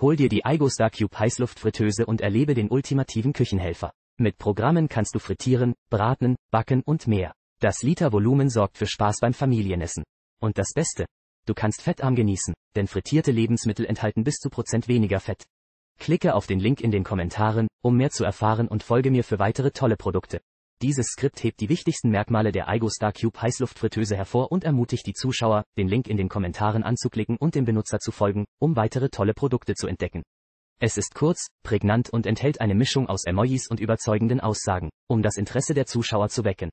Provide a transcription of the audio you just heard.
Hol dir die iGoStar Cube Heißluftfritteuse und erlebe den ultimativen Küchenhelfer. Mit Programmen kannst du frittieren, braten, backen und mehr. Das Litervolumen sorgt für Spaß beim Familienessen. Und das Beste. Du kannst fettarm genießen, denn frittierte Lebensmittel enthalten bis zu Prozent weniger Fett. Klicke auf den Link in den Kommentaren, um mehr zu erfahren und folge mir für weitere tolle Produkte. Dieses Skript hebt die wichtigsten Merkmale der Igo Star Cube Heißluftfritteuse hervor und ermutigt die Zuschauer, den Link in den Kommentaren anzuklicken und dem Benutzer zu folgen, um weitere tolle Produkte zu entdecken. Es ist kurz, prägnant und enthält eine Mischung aus Emojis und überzeugenden Aussagen, um das Interesse der Zuschauer zu wecken.